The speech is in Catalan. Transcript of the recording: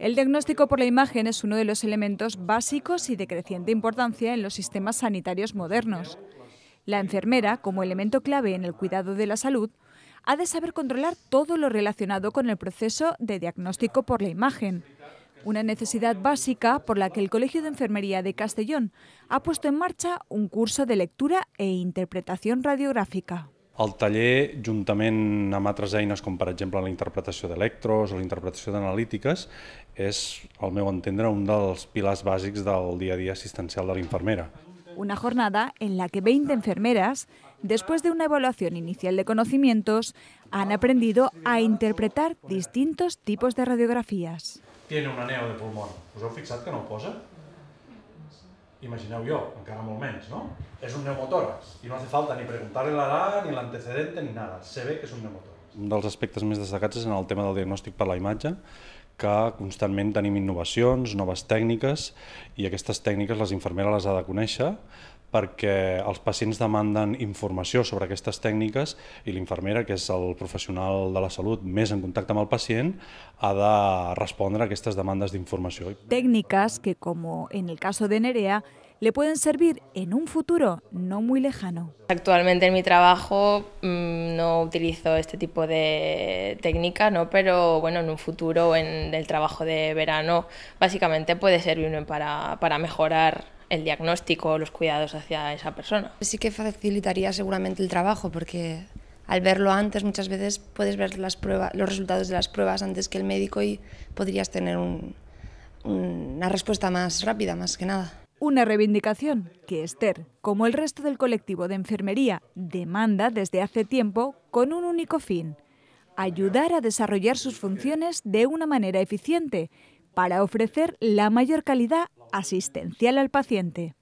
El diagnóstico por la imagen es uno de los elementos básicos y de creciente importancia en los sistemas sanitarios modernos. La enfermera, como elemento clave en el cuidado de la salud, ha de saber controlar todo lo relacionado con el proceso de diagnóstico por la imagen, una necesidad básica por la que el Colegio de Enfermería de Castellón ha puesto en marcha un curso de lectura e interpretación radiográfica. El taller, juntament amb altres eines com per exemple la interpretació d'electros o la interpretació d'analítiques, és, al meu entendre, un dels pilars bàsics del dia a dia assistencial de la infermera. Una jornada en la que 20 enfermeras, después de una evaluación inicial de conocimientos, han aprendido a interpretar distintos tipos de radiografías. Tiene un aneo de pulmón. Us heu fixat que no ho posa? imagineu jo, encara molt menys, no? És un neumotòrax i no hace falta ni preguntar-li l'edat, ni l'antecedente, ni nada. Se ve que és un neumotòrax. Un dels aspectes més destacats és en el tema del diagnòstic per la imatge, que constantment tenim innovacions, noves tècniques, i aquestes tècniques les infermeres les ha de conèixer perquè els pacients demanden informació sobre aquestes tècniques i l'infermera, que és el professional de la salut més en contacte amb el pacient, ha de respondre a aquestes demandes d'informació. Tècniques que, com en el cas de Nerea, le pueden servir en un futuro no muy lejano. Actualmente en mi trabajo mm, no utilizo este tipo de técnica, ¿no? pero bueno, en un futuro en el trabajo de verano básicamente puede servirme para, para mejorar el diagnóstico o los cuidados hacia esa persona. Sí que facilitaría seguramente el trabajo porque al verlo antes muchas veces puedes ver los resultados de las pruebas antes que el médico y podrías tener una respuesta más rápida, más que nada. Una reivindicación que Esther, como el resto del colectivo de enfermería, demanda desde hace tiempo con un único fin, ayudar a desarrollar sus funciones de una manera eficiente para ofrecer la mayor calidad asistencial al paciente.